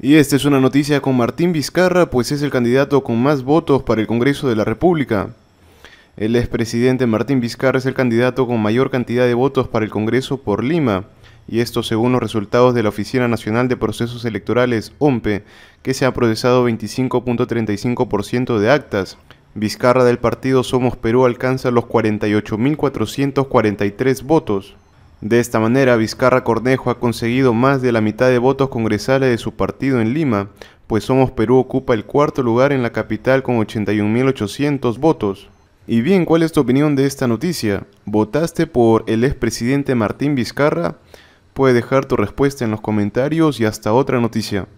Y esta es una noticia con Martín Vizcarra, pues es el candidato con más votos para el Congreso de la República. El expresidente Martín Vizcarra es el candidato con mayor cantidad de votos para el Congreso por Lima, y esto según los resultados de la Oficina Nacional de Procesos Electorales, OMPE, que se ha procesado 25.35% de actas. Vizcarra del partido Somos Perú alcanza los 48.443 votos. De esta manera, Vizcarra Cornejo ha conseguido más de la mitad de votos congresales de su partido en Lima, pues Somos Perú ocupa el cuarto lugar en la capital con 81.800 votos. Y bien, ¿cuál es tu opinión de esta noticia? ¿Votaste por el expresidente Martín Vizcarra? Puedes dejar tu respuesta en los comentarios y hasta otra noticia.